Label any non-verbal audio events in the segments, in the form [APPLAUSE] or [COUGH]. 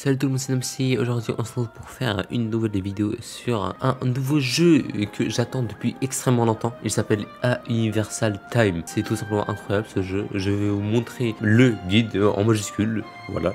Salut tout le monde, c'est Namsi. Aujourd'hui, on se retrouve pour faire une nouvelle vidéo sur un nouveau jeu que j'attends depuis extrêmement longtemps. Il s'appelle A Universal Time. C'est tout simplement incroyable ce jeu. Je vais vous montrer le guide en majuscule voilà,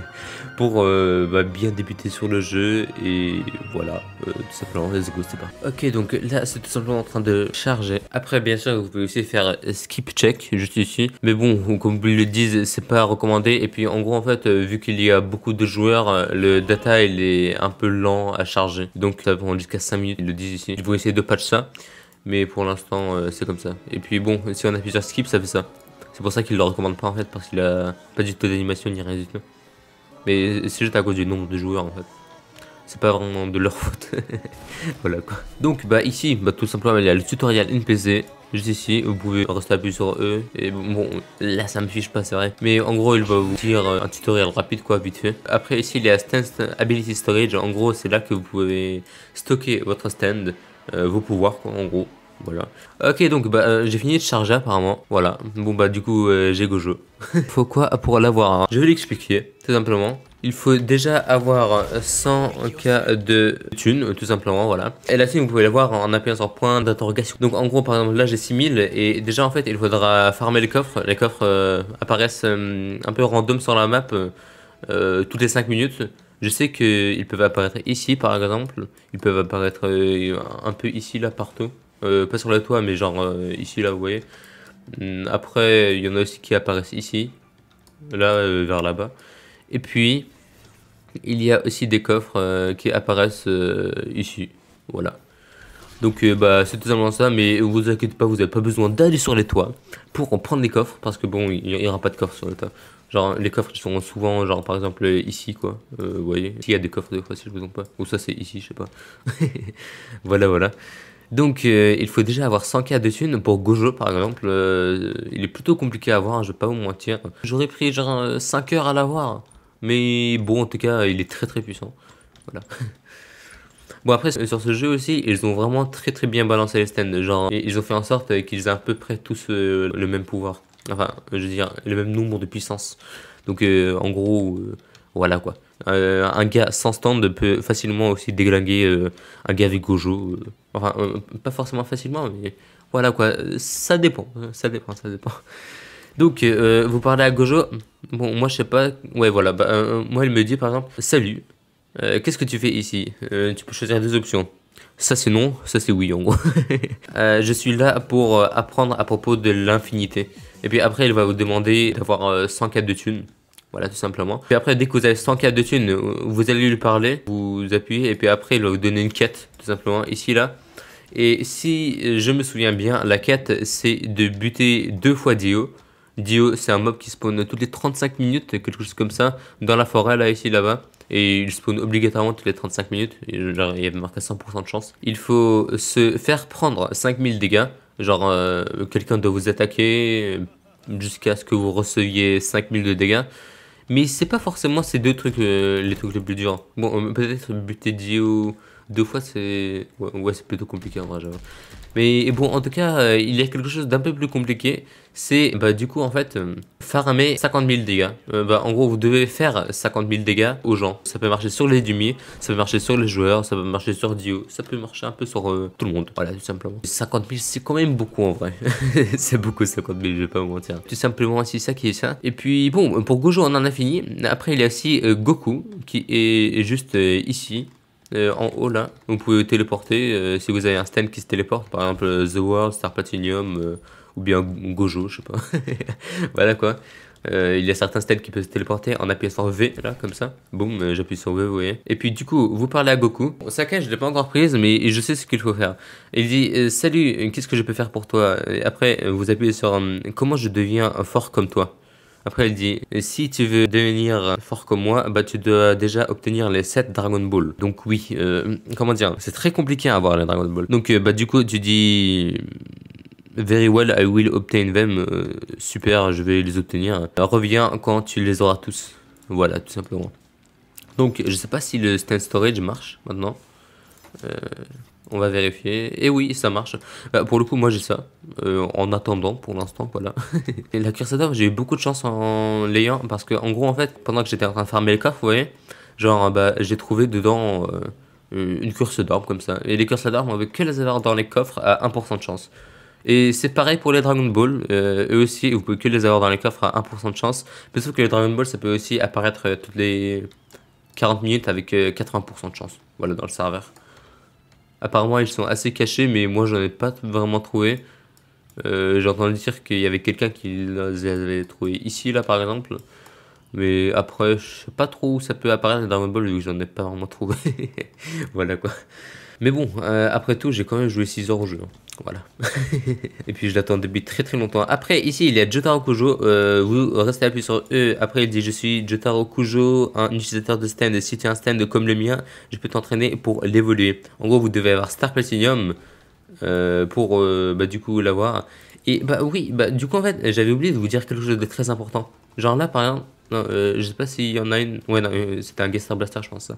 [LAUGHS] pour euh, bah, bien débuter sur le jeu et voilà, euh, tout simplement, let's go, pas. Ok, donc là, c'est tout simplement en train de charger. Après, bien sûr, vous pouvez aussi faire skip check juste ici, mais bon, comme vous le disent, c'est pas recommandé. Et puis, en gros, en fait, euh, vu qu'il y a beaucoup de joueurs, le data il est un peu lent à charger, donc ça prend jusqu'à 5 minutes, ils le disent ici. Je vais essayer de patch ça. Mais pour l'instant, c'est comme ça. Et puis bon, si on appuie sur skip, ça fait ça. C'est pour ça qu'il le recommande pas en fait, parce qu'il a pas du tout d'animation ni rien du tout. Mais c'est juste à cause du nombre de joueurs en fait. C'est pas vraiment de leur [LAUGHS] faute. [LAUGHS] voilà quoi. Donc bah ici, bah, tout simplement, il y a le tutoriel NPC. Juste ici, vous pouvez rester appuyé sur eux Et bon, là ça me fiche pas, c'est vrai. Mais en gros, il va vous dire euh, un tutoriel rapide, quoi, vite fait. Après, ici, il y a Stand Ability Storage. En gros, c'est là que vous pouvez stocker votre stand, euh, vos pouvoirs, quoi, en gros. Voilà. Ok, donc bah, euh, j'ai fini de charger apparemment. Voilà. Bon bah du coup euh, j'ai Gojo. [LAUGHS] faut quoi pour l'avoir hein Je vais l'expliquer, tout simplement. Il faut déjà avoir 100k de thunes, tout simplement, voilà. Et la thune, vous pouvez l'avoir en appuyant sur point d'interrogation. Donc en gros, par exemple, là j'ai 6000 et déjà en fait, il faudra farmer les coffres. Les euh, coffres apparaissent un peu random sur la map toutes les 5 minutes. Je sais qu'ils peuvent apparaître ici par exemple, ils peuvent apparaître un peu ici, là, partout. Euh, pas sur le toit, mais genre euh, ici, là, vous voyez. Hmm, après, il y en a aussi qui apparaissent ici, là, euh, vers là-bas. Et puis, il y a aussi des coffres qui apparaissent ici. Voilà. Donc bah c'est simplement ça, mais vous inquiétez pas, vous n'avez pas besoin d'aller sur les toits pour en prendre les coffres, parce que bon, il n'y aura pas de coffres sur le toit. Genre les coffres qui sont souvent genre par exemple ici quoi, vous voyez, s'il y a des coffres des fois si je vous en pas, ou ça c'est ici je sais pas. [LAUGHS] voilà voilà. Donc euh, il faut déjà avoir 100k de thunes. Pour Gojo par exemple, euh, il est plutôt compliqué à avoir, hein, je vais pas vous mentir. J'aurais pris genre 5 euh, heures à l'avoir. Mais bon en tout cas il est très très puissant. Voilà. [LAUGHS] bon après sur ce jeu aussi ils ont vraiment très très bien balancé les stands. Genre ils ont fait en sorte qu'ils aient à peu près tous le même pouvoir. Enfin je veux dire le même nombre de puissance. Donc en gros voilà quoi. Euh, un gars sans stand peut facilement aussi déglinguer euh, un gars avec Gojo. Euh, enfin, pas forcément facilement, mais voilà quoi. Ça dépend, hein, ça dépend, ça dépend. Donc, vous parlez à Gojo. Bon, moi je sais pas. Ouais, voilà. Bah, moi, il me dit par exemple Salut, qu'est-ce que tu fais ici Tu peux choisir deux options. Ça c'est non, ça c'est oui en gros. [LAUGHS] je suis là pour apprendre à propos de l'infinité. Et puis après, il va vous demander d'avoir 104 de thunes. Voilà, tout simplement. Puis après, dès que vous avez 104 de thunes, vous allez lui parler, vous appuyez, et puis après, il va vous donner une quête, tout simplement, ici, là. Et si je me souviens bien, la quête, c'est de buter deux fois Dio. Dio, c'est un mob qui spawn toutes les 35 minutes, quelque chose comme ça, dans la forêt, là, ici, là-bas. Et il spawn obligatoirement toutes les 35 minutes. il y avait marqué 100% de chance. Il faut se faire prendre 5000 dégâts. Genre, euh, quelqu'un doit vous attaquer euh, jusqu'à ce que vous receviez 5000 de dégâts. Mais c'est pas forcément ces deux trucs, euh, les trucs les plus durs. Bon, euh, peut-être buter Dio deux fois, c'est ouais, c'est plutôt compliqué en vrai. j'avoue. Mais bon, en tout cas, euh, il y a quelque chose d'un peu plus compliqué. C'est bah, du coup, en fait, euh, farmer 50 000 dégâts. Euh, bah, en gros, vous devez faire 50 000 dégâts aux gens. Ça peut marcher sur les dummies, ça peut marcher sur les joueurs, ça peut marcher sur Dio, ça peut marcher un peu sur tout le monde. Voilà, tout simplement. 50 000, c'est quand même beaucoup en vrai. [LAUGHS] c'est beaucoup 50 000, je vais pas vous mentir. Tout simplement, c'est ça qui est ça. Et puis, bon, pour Gojo, on en a fini. Après, il y a aussi Goku qui est juste ici. Euh, en haut là, vous pouvez téléporter euh, si vous avez un stand qui se téléporte, par exemple euh, The World, Star Platinum ou bien Gojo, je sais pas. [LAUGHS] voilà quoi. il y a certains stands qui peuvent se téléporter en appuyant sur V, là, comme ça. Boum, j'appuie sur V, vous voyez. Et puis, du coup, vous parlez à Goku. Sakai, je l'ai pas encore prise, mais je sais ce qu'il faut faire. Il dit Salut, qu'est-ce que je peux faire pour toi et Après, vous appuyez sur Comment je deviens fort comme toi après, il dit Si tu veux devenir fort comme moi, bah, tu dois déjà obtenir les 7 Dragon Balls. Donc, oui, euh, comment dire C'est très compliqué à avoir les Dragon Balls. Donc, euh, bah, du coup, tu dis very well, I will obtain them. Euh, super, je vais les obtenir. Reviens quand tu les auras tous. Voilà, tout simplement. Donc, je sais pas si le stand storage marche maintenant. Euh, on va vérifier. Et oui, ça marche. Bah, pour le coup, moi j'ai ça. Euh, en attendant, pour l'instant, voilà. [LAUGHS] et la d'or, j'ai eu beaucoup de chance en l'ayant. Parce que, en gros, en fait, pendant que j'étais en train de farmer le coffre, vous voyez, genre, bah, j'ai trouvé dedans euh, euh, une curse d'armes comme ça. Et les curses d'armes, on peut que les avoir dans les coffres à 1% de chance. Et c'est pareil pour les Dragon Ball, eux aussi, vous pouvez que les avoir dans les coffres à 1% de chance. Mais sauf que les Dragon Ball, ça peut aussi apparaître toutes les 40 minutes avec 80% de chance, voilà, dans le serveur. Apparemment, ils sont assez cachés, mais moi, j'en ai pas vraiment trouvé. Euh, j'ai entendu dire qu'il y avait quelqu'un qui les avait trouvés ici, là, par exemple. Mais après, je sais pas trop où ça peut apparaître dans le bol, vu que j'en ai pas vraiment trouvé. [LAUGHS] voilà quoi. Mais bon, euh, après tout, j'ai quand même joué 6 heures au jeu. Hein. Voilà. [LAUGHS] et puis je l'attends depuis très très longtemps. Après, ici, il y a Jotaro Kujo. Euh, vous restez appuyé sur E. Après, il dit Je suis Jotaro Kujo, un utilisateur de stand. si tu as un stand comme le mien, je peux t'entraîner pour l'évoluer. En gros, vous devez avoir Star Platinum euh, pour bah, du coup l'avoir. Et bah oui, bah, du coup, en fait, j'avais oublié de vous dire quelque chose de très important. Genre là, par exemple, non, je sais pas s'il y en a une. Ouais, non, c'était un Gaster Blaster, je pense.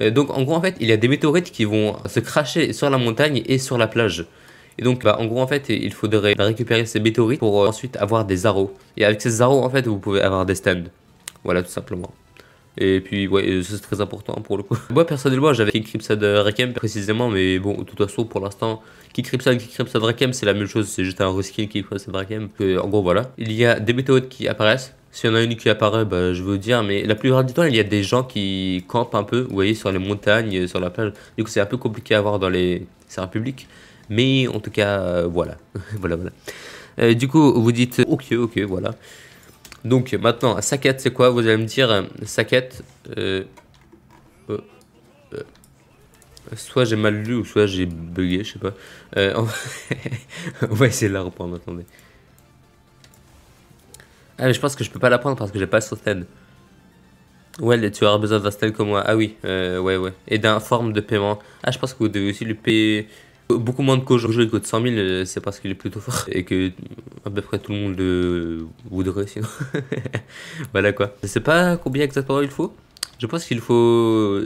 Euh, donc en gros en fait il y a des météorites qui vont se cracher sur la montagne et sur la plage. Et donc, bah, en gros, en fait, il faudrait bah, récupérer ces météorites pour euh, ensuite avoir des arrows. Et avec ces arrows, en fait, vous pouvez avoir des stands. Voilà, tout simplement. Et puis, ouais, euh, c'est très important pour le coup. [LAUGHS] Moi, personnellement, j'avais de Rekem précisément, mais bon, de toute façon, pour l'instant, qui de Rekem, c'est la même chose, c'est juste un reskin de Rekem. En gros, voilà. Il y a des météorites qui apparaissent, si y en a une qui apparaît, bah, je vais vous dire, mais la plupart du temps, il y a des gens qui campent un peu, vous voyez, sur les montagnes, sur la plage. Du coup, c'est un peu compliqué à voir dans les serres publiques. Mais en tout cas, euh, [LAUGHS] voilà. voilà. voilà, euh, du coup, vous dites ok, ok, voilà. Donc maintenant, quête c'est quoi Vous allez me dire, euh, saquette, soit j'ai mal lu ou soit j'ai bugué, je sais pas. on, va essayer de la reprendre, attendez. Ah, mais je pense que je peux pas la prendre parce que j'ai pas stand. Ouais, tu auras besoin d'un stand comme moi. Ah oui, euh, ouais, ouais. Et d'un forme de paiement. Ah, je pense que vous devez aussi lui payer beaucoup moins de qu'aujourd'hui. Il coûte 100 000, c'est parce qu'il est plutôt fort. [LAUGHS] Et que à peu près tout le monde le euh, voudrait, [LAUGHS] sinon. voilà quoi. Je sais pas combien exactement il faut. Je pense qu'il faut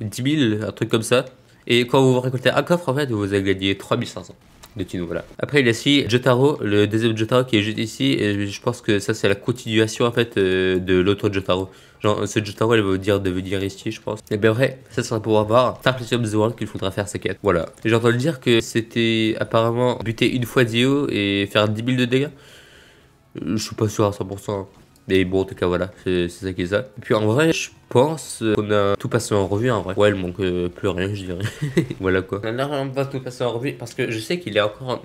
10 euh, 000, un truc comme ça. Et quand vous récoltez un coffre, en fait, vous allez gagner 3500 de Tino. Voilà. Après, il y a aussi Jotaro, le deuxième Jotaro qui est juste ici. Et je pense que ça, c'est la continuation en fait euh, de l'autre Jotaro. Genre, ce Jotaro, elle veut dire de venir ici, je pense. Et bien, vrai, ça sera pour avoir Star Platinum The World qu'il faudra faire sa quête. Voilà. J'ai entendu dire que c'était apparemment buter une fois Dio et faire 10 000 de dégâts. Euh, je suis pas sûr à 100%. Mais bon, en tout cas, voilà, c'est ça qui est ça. Et puis en vrai, je pense euh, qu'on a tout passé en revue en vrai. Ouais, il manque euh, plus rien, je dirais. [LAUGHS] voilà quoi. On a pas tout passé en revue parce que je sais qu'il y a encore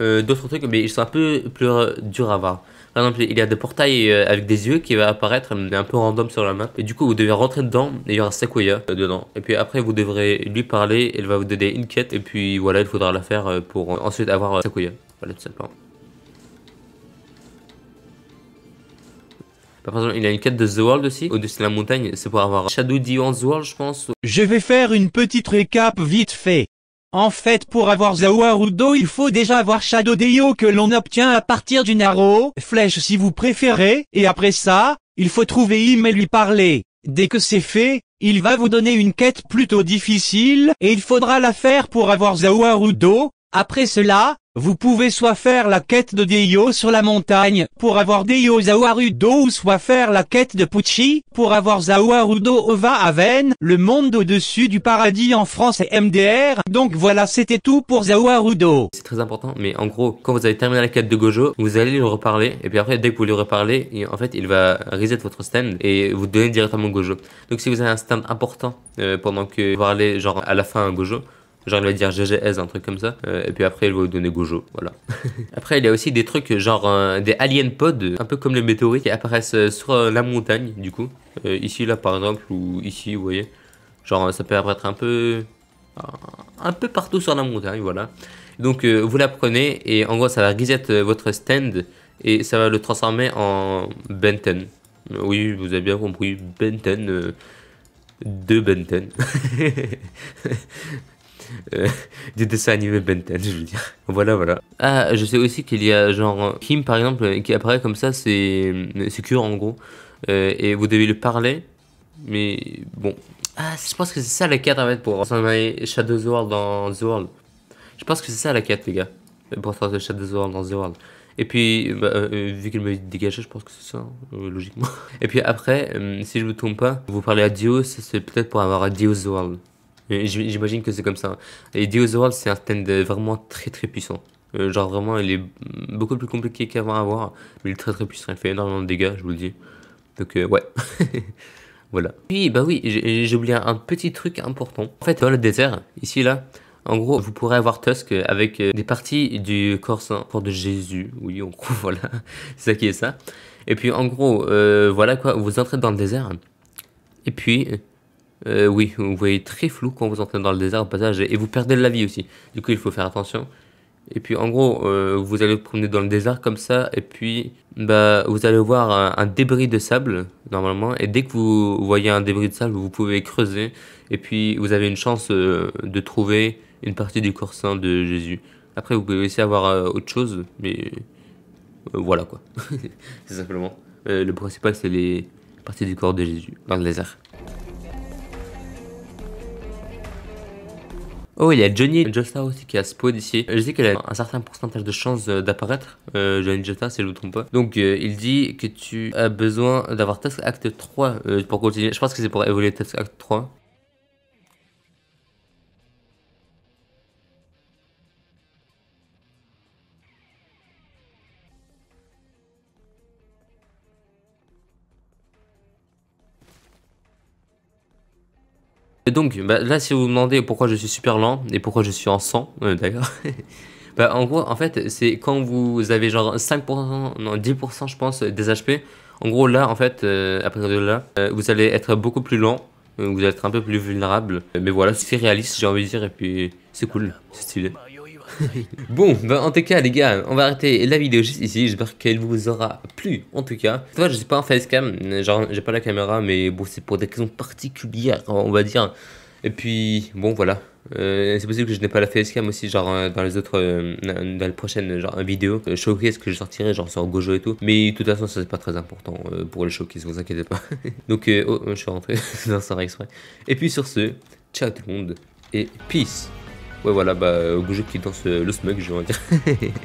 euh, d'autres trucs, mais ils sont un peu plus dur à voir. Par exemple, il y a des portails avec des yeux qui va apparaître un peu random sur la map. Et du coup, vous devez rentrer dedans et il y aura Sequoia dedans. Et puis après, vous devrez lui parler, elle va vous donner une quête. Et puis voilà, il faudra la faire pour ensuite avoir Sequoia. Voilà, tout simplement. Bah, par exemple, il y a une quête de The World aussi, au-dessus de la montagne, c'est pour avoir Shadow The World, je pense. Je vais faire une petite récap vite fait. En fait, pour avoir Zawarudo, il faut déjà avoir Shadow Dio que l'on obtient à partir d'une arrow, flèche si vous préférez, et après ça, il faut trouver Im et lui parler. Dès que c'est fait, il va vous donner une quête plutôt difficile, et il faudra la faire pour avoir Zawarudo. Après cela, vous pouvez soit faire la quête de Deio sur la montagne pour avoir Deio Zawarudo ou soit faire la quête de Pucci pour avoir Zawarudo Ova Aven, le monde au-dessus du paradis en France et MDR. Donc voilà, c'était tout pour Zawarudo. C'est très important, mais en gros, quand vous avez terminé la quête de Gojo, vous allez lui reparler et puis après, dès que vous lui reparlez, en fait, il va reset votre stand et vous donner directement Gojo. Donc si vous avez un stand important euh, pendant que vous parlez genre à la fin à Gojo, Genre il va dire GGS, un truc comme ça. Euh, et puis après, il va vous donner Gojo. Voilà. [LAUGHS] après, il y a aussi des trucs genre euh, des alien pods, un peu comme les météorites qui apparaissent euh, sur la montagne, du coup. ici, là, par exemple, ou ici, vous voyez. Genre, ça peut apparaître un peu. Un peu partout sur la montagne, voilà. Donc, vous la prenez et en gros, ça va reset votre stand et ça va le transformer en Benten. Oui, vous avez bien compris, Benten. de Benten. [LAUGHS] du dessin animé animés ben je veux dire. Voilà, voilà. Ah, je sais aussi qu'il y a genre Kim par exemple qui apparaît comme ça, c'est cure en gros. Euh, et vous devez le parler, mais bon. Ah, je pense que c'est ça la quête en fait pour faire Shadow World dans The World. Je pense que c'est ça la quête, les gars, pour faire Shadow World dans The World. Et puis, bah, euh, euh, vu qu'il me dégagé, je pense que c'est ça, hein, logiquement. [LAUGHS] Et puis après, si je ne me trompe pas, vous parlez à Dios, c'est peut-être pour avoir à Dios The World. J'imagine que c'est comme ça. Hein. Et The World, c'est un stand vraiment très très puissant. Euh, genre vraiment, il est beaucoup plus compliqué qu'avant à avoir, mais il est très très puissant. Il fait énormément de dégâts, je vous le dis. Donc euh, ouais. [LAUGHS] voilà. Puis bah oui, j'ai oublié un petit truc important. En fait, dans le désert, ici là, en gros, vous pourrez avoir Tusk avec euh, des parties du corps saint, corps de Jésus. Oui, en gros, [LAUGHS] voilà. c'est ça qui est ça. Et puis en gros, voilà quoi, vous entrez dans le désert. Et puis, euh, oui, vous voyez très flou quand vous entrez dans le désert au passage et vous perdez de la vie aussi. Du coup, il faut faire attention. Et puis en gros, euh, vous allez vous promener dans le désert comme ça, et puis bah, vous allez voir un, débris de sable, normalement, et dès que vous voyez un débris de sable, vous pouvez creuser, et puis vous avez une chance euh, de trouver une partie du corps saint de Jésus. Après, vous pouvez aussi avoir autre chose, mais voilà quoi. [LAUGHS] c'est simplement. le principal, c'est les parties du corps de Jésus dans le désert. Oh, il y a Johnny Justa aussi qui a spawn ici. Je sais qu'elle a un certain pourcentage de chance euh, d'apparaître. Euh, Johnny Jota si je ne me trompe pas. Donc, euh, il dit que tu as besoin d'avoir Task Act 3 euh, pour continuer. Je pense que c'est pour évoluer Task Act 3. donc, bah, là, si vous vous demandez pourquoi je suis super lent et pourquoi je suis en sang, euh, d'accord [LAUGHS] bah, en gros, en fait, c'est quand vous avez genre 5%, non, 10%, je pense, des HP. En gros, là, en fait, euh, à partir de là, euh, vous allez être beaucoup plus lent, euh, vous allez être un peu plus vulnérable. Mais voilà, c'est réaliste, j'ai envie de dire, et puis c'est cool, c'est stylé. [LAUGHS] bon, bah, en tout cas, les gars, on va arrêter la vidéo juste ici. J'espère qu'elle vous aura plu. En tout cas, toi, je suis pas en facecam, genre, j'ai pas la caméra, mais bon, c'est pour des raisons particulières, on va dire. Et puis, bon, voilà. Euh, c'est possible que je n'ai pas la facecam aussi, genre euh, dans les autres, euh, dans les prochaines genre, vidéos, showcase que je sortirai, genre sur Gojo et tout. Mais de toute façon, ça c'est pas très important pour le showcase, vous inquiétez pas. [LAUGHS] Donc, oh, je suis rentré [LAUGHS] dans ça exprès. Et puis sur ce, ciao tout le monde et peace! Ouais, voilà, bah, Gojo qui danse le smug, je vais en dire. [LAUGHS]